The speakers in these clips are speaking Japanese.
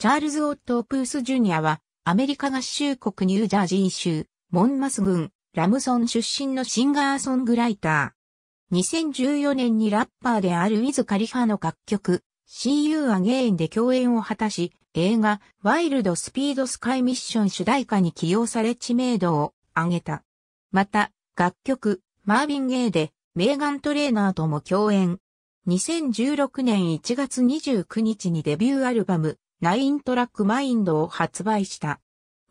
チャールズ・オットプース・ジュニアは、アメリカ合衆国ニュージャージー州、モンマス郡、ラムソン出身のシンガーソングライター。2014年にラッパーであるウィズ・カリファの楽曲、See You Again で共演を果たし、映画、ワイルド・スピード・スカイ・ミッション主題歌に起用され知名度を上げた。また、楽曲、マービン・ゲイで、メーガン・トレーナーとも共演。2016年1月29日にデビューアルバム、9トラックマインドを発売した。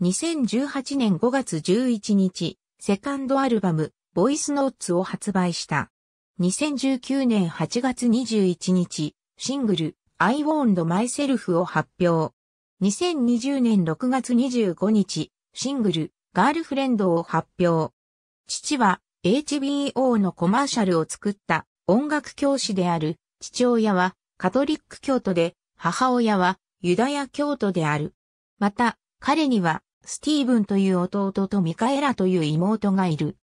2018年5月11日、セカンドアルバム、ボイスノーツを発売した。2019年8月21日、シングル、I Wound Myself を発表。2020年6月25日、シングル、ガールフレンドを発表。父は HBO のコマーシャルを作った音楽教師である父親はカトリック教徒で母親はユダヤ教徒である。また、彼には、スティーブンという弟とミカエラという妹がいる。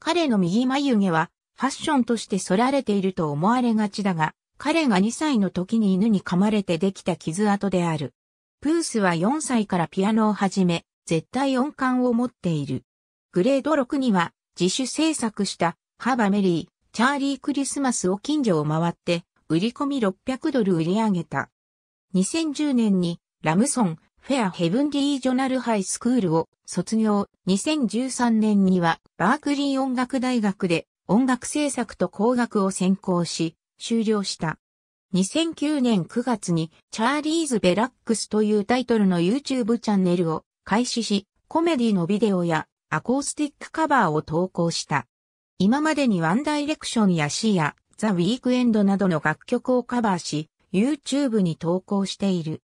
彼の右眉毛は、ファッションとして剃られていると思われがちだが、彼が2歳の時に犬に噛まれてできた傷跡である。プースは4歳からピアノを始め、絶対音感を持っている。グレード6には、自主制作した、ハバメリー、チャーリークリスマスを近所を回って、売り込み600ドル売り上げた。2010年にラムソン、フェアヘブンリージョナルハイスクールを卒業。2013年にはバークリー音楽大学で音楽制作と工学を専攻し、終了した。2009年9月にチャーリーズ・ベラックスというタイトルの YouTube チャンネルを開始し、コメディのビデオやアコースティックカバーを投稿した。今までにワンダイレクションやシーやザ・ウィークエンドなどの楽曲をカバーし、YouTube に投稿している。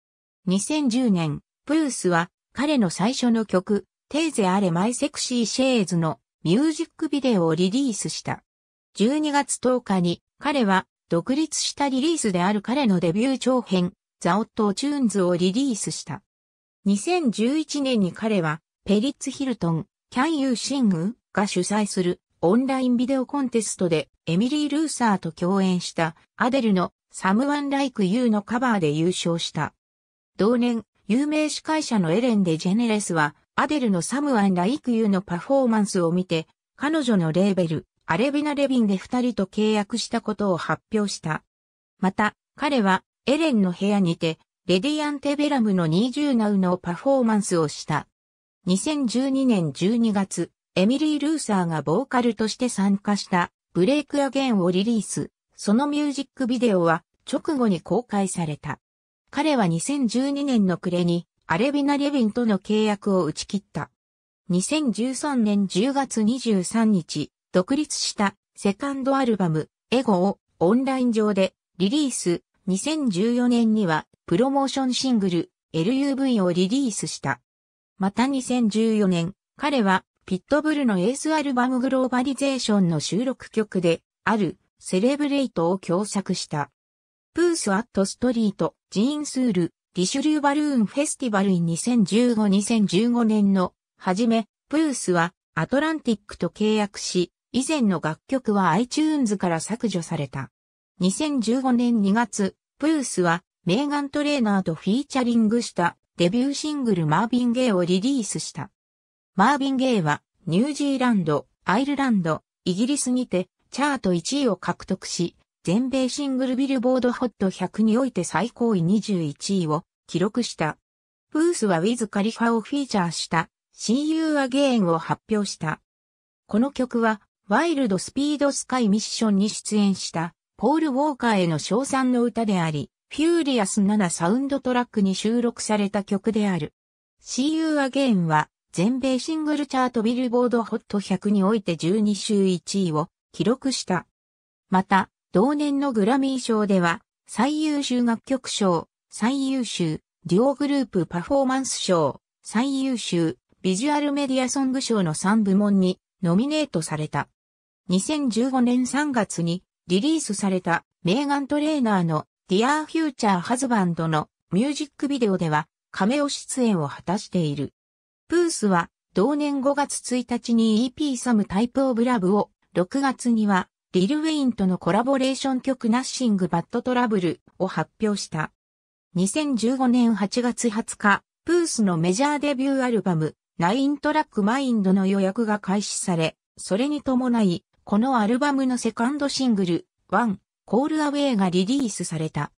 2010年、プースは彼の最初の曲、テーゼアレマイセクシーシェーズのミュージックビデオをリリースした。12月10日に彼は独立したリリースである彼のデビュー長編、ザ・オット・チューンズをリリースした。2011年に彼はペリッツ・ヒルトン、キャンユー・シングが主催するオンラインビデオコンテストでエミリー・ルーサーと共演したアデルのサムワン・ライク・ユーのカバーで優勝した。同年、有名司会者のエレン・デジェネレスは、アデルのサムワン・ライク・ユーのパフォーマンスを見て、彼女のレーベル、アレビナ・レビンで二人と契約したことを発表した。また、彼は、エレンの部屋にて、レディアンテベラムのューナウのパフォーマンスをした。2012年12月、エミリー・ルーサーがボーカルとして参加した、ブレイク・アゲンをリリース。そのミュージックビデオは直後に公開された。彼は2012年の暮れにアレビナ・レヴィンとの契約を打ち切った。2013年10月23日、独立したセカンドアルバム、エゴをオンライン上でリリース。2014年にはプロモーションシングル、LUV をリリースした。また2014年、彼はピットブルのエースアルバムグローバリゼーションの収録曲で、あるセレブレイトを共作した。プースアットストリート、ジーンスール、リシュリューバルーンフェスティバルイン2015-2015年の、はじめ、プースは、アトランティックと契約し、以前の楽曲は iTunes から削除された。2015年2月、プースは、メーガントレーナーとフィーチャリングしたデビューシングルマービン・ゲイをリリースした。マービン・ゲイはニュージーランド、アイルランド、イギリスにてチャート1位を獲得し、全米シングルビルボードホット100において最高位21位を記録した。ブースはウィズ・カリファをフィーチャーした See You Again を発表した。この曲はワイルドスピードスカイミッションに出演したポール・ウォーカーへの称賛の歌であり、フューリアス7サウンドトラックに収録された曲である。See You Again は全米シングルチャートビルボードホット100において12週1位を記録した。また、同年のグラミー賞では、最優秀楽曲賞、最優秀、デュオグループパフォーマンス賞、最優秀、ビジュアルメディアソング賞の3部門にノミネートされた。2015年3月にリリースされたメーガントレーナーの Dear Future Husband のミュージックビデオではカメオ出演を果たしている。プースは同年5月1日に EP サムタイプオブラブを6月には、リル・ウェインとのコラボレーション曲ナッシング・バット・トラブルを発表した。2015年8月20日、プースのメジャーデビューアルバム、9トラックマインドの予約が開始され、それに伴い、このアルバムのセカンドシングル、ワン、コールアウェイがリリースされた。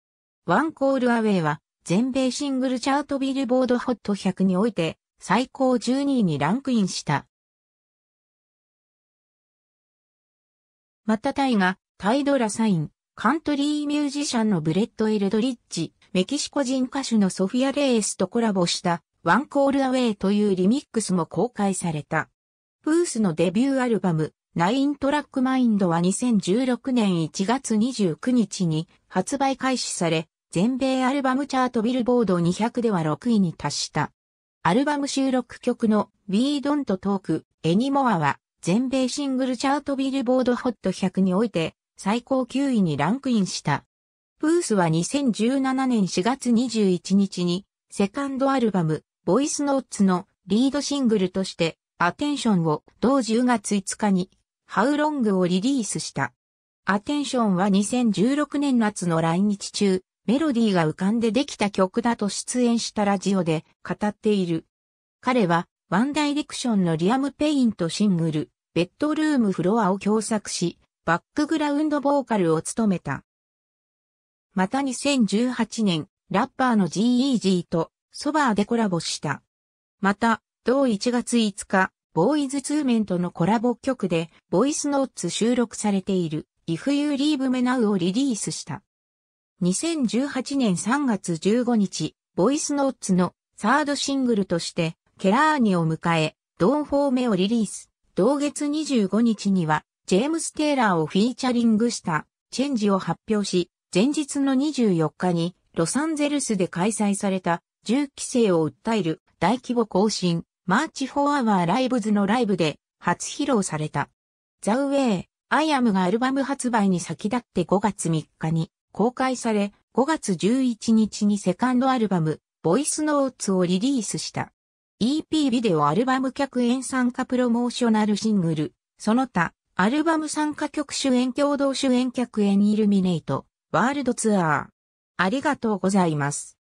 ワンコールアウェイは、全米シングルチャートビルボードホット100において、最高12位にランクインした。またタイが、タイドラサイン、カントリーミュージシャンのブレッド・エルドリッジ、メキシコ人歌手のソフィア・レースとコラボしたワンコールアウェイというリミックスも公開された。プースのデビューアルバム、ナイントラックマインドは2016年1月29日に発売開始され、全米アルバムチャートビルボード200では6位に達した。アルバム収録曲の We Don't Talk Anymore は全米シングルチャートビルボードホット100において最高9位にランクインした。ブースは2017年4月21日にセカンドアルバム、ボイスノーツのリードシングルとして、アテンションを同10月5日に、ハウロングをリリースした。アテンションは2016年夏の来日中、メロディーが浮かんでできた曲だと出演したラジオで語っている。彼はワンダイレクションのリアム・ペインとシングル、ベッドルームフロアを共作し、バックグラウンドボーカルを務めた。また2018年、ラッパーの G.E.G とソバーでコラボした。また、同1月5日、ボーイズツーメントのコラボ曲で、ボイスノーツ収録されている、If ユー・ u ーブ・メナウをリリースした。2018年3月15日、ボイスノーツのサードシングルとして、ケラーニを迎え、同ンフォーメをリリース。同月25日には、ジェームス・テイラーをフィーチャリングしたチェンジを発表し、前日の24日にロサンゼルスで開催された銃規制を訴える大規模更新マーチ・フォア・ワー・ライブズのライブで初披露された。ザ・ウェイ、アイアムがアルバム発売に先立って5月3日に公開され、5月11日にセカンドアルバム、ボイスノーツをリリースした。EP ビデオアルバム客演参加プロモーショナルシングル、その他、アルバム参加曲主演共同主演客演イルミネイト、ワールドツアー。ありがとうございます。